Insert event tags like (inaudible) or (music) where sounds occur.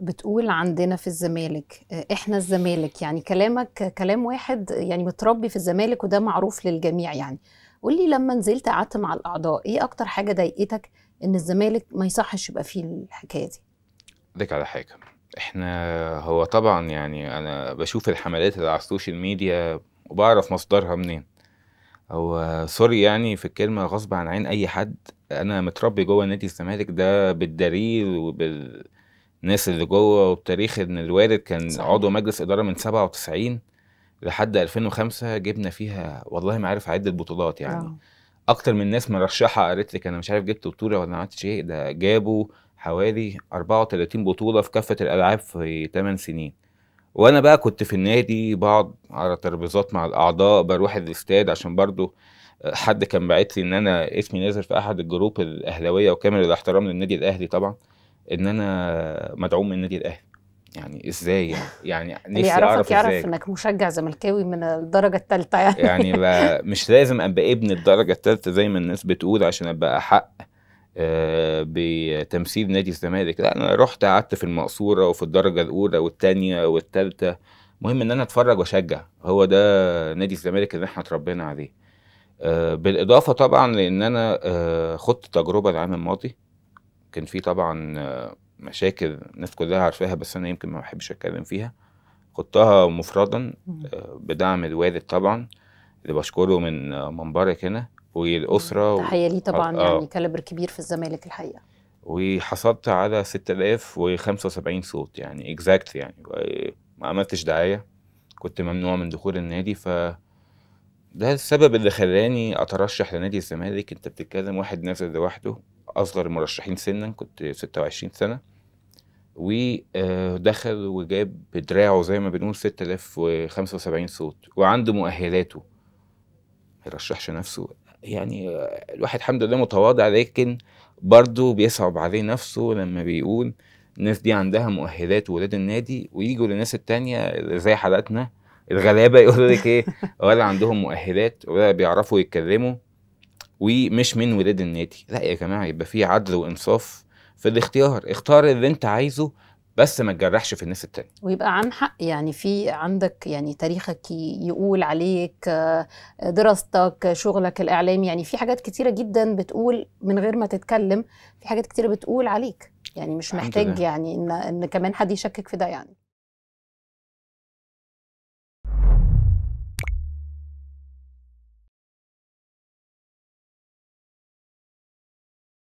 بتقول عندنا في الزمالك آه، احنا الزمالك يعني كلامك كلام واحد يعني متربي في الزمالك وده معروف للجميع يعني قول لي لما نزلت قعدت مع الاعضاء ايه اكتر حاجه ضايقتك ان الزمالك ما يصحش يبقى فيه الحكايه دي اديك على حاجه احنا هو طبعا يعني انا بشوف الحملات اللي على السوشيال ميديا وبعرف مصدرها منين هو سوري يعني في الكلمه غصب عن عين اي حد انا متربي جوه نادي الزمالك ده بالدليل وبال الناس اللي جوه وبتاريخ ان الوالد كان صحيح. عضو مجلس اداره من 97 لحد 2005 جبنا فيها والله ما عارف عده بطولات يعني أوه. اكتر من ناس مرشحه قالت لك انا مش عارف جبت بطوله ولا ما عملتش ايه ده جابوا حوالي 34 بطوله في كافه الالعاب في 8 سنين وانا بقى كنت في النادي بقعد على ترابيزات مع الاعضاء بروح الاستاد عشان برضو حد كان باعت لي ان انا اسمي نازل في احد الجروب الاهلاويه وكامل الاحترام للنادي الاهلي طبعا ان انا مدعوم من النادي الاهلي يعني ازاي يعني, يعني (laughs) نفسي اعرف يعرف ازاي انك مشجع زملكاوي من الدرجه الثالثه يعني يعني (laughs) مش لازم ابقى ابن الدرجه الثالثه زي ما الناس بتقول عشان ابقى احق آه، بتمثيل نادي الزمالك لا انا رحت قعدت في المقصوره وفي الدرجه الاولى والثانيه والثالثه المهم ان انا اتفرج واشجع هو ده نادي الزمالك اللي احنا اتربينا عليه آه، بالاضافه طبعا لان انا آه، خدت تجربه العام الماضي كان في طبعا مشاكل الناس كلها عارفاها بس انا يمكن ما بحبش اتكلم فيها خدتها مفردا آه، بدعم الوالد طبعا اللي بشكره من منبرك هنا والاسره تحيه ليه طبعا يعني آه. يعني كالبر كبير في الزمالك الحقيقه وحصلت على 6075 صوت يعني اكزاكت يعني ما عملتش دعايه كنت ممنوع من دخول النادي ف ده السبب اللي خلاني اترشح لنادي الزمالك انت بتتكلم واحد نازل لوحده اصغر المرشحين سنا كنت 26 سنه ودخل وجاب بدراعه زي ما بنقول 6075 صوت وعنده مؤهلاته ما يرشحش نفسه يعني الواحد الحمد لله متواضع لكن برضه بيصعب عليه نفسه لما بيقول الناس دي عندها مؤهلات ولاد النادي ويجوا للناس التانية زي حالاتنا الغلابة يقولوا لك ايه ولا عندهم مؤهلات ولا بيعرفوا يتكلموا ومش من ولاد النادي لا يا جماعه يبقى في عدل وانصاف في الاختيار اختار اللي انت عايزه بس ما تجرحش في الناس التانية ويبقى عن حق يعني في عندك يعني تاريخك يقول عليك آه، دراستك شغلك الإعلامي يعني في حاجات كتيرة جدا بتقول من غير ما تتكلم في حاجات كتيرة بتقول عليك يعني مش محتاج يعني إن, إن كمان حد يشكك في ده يعني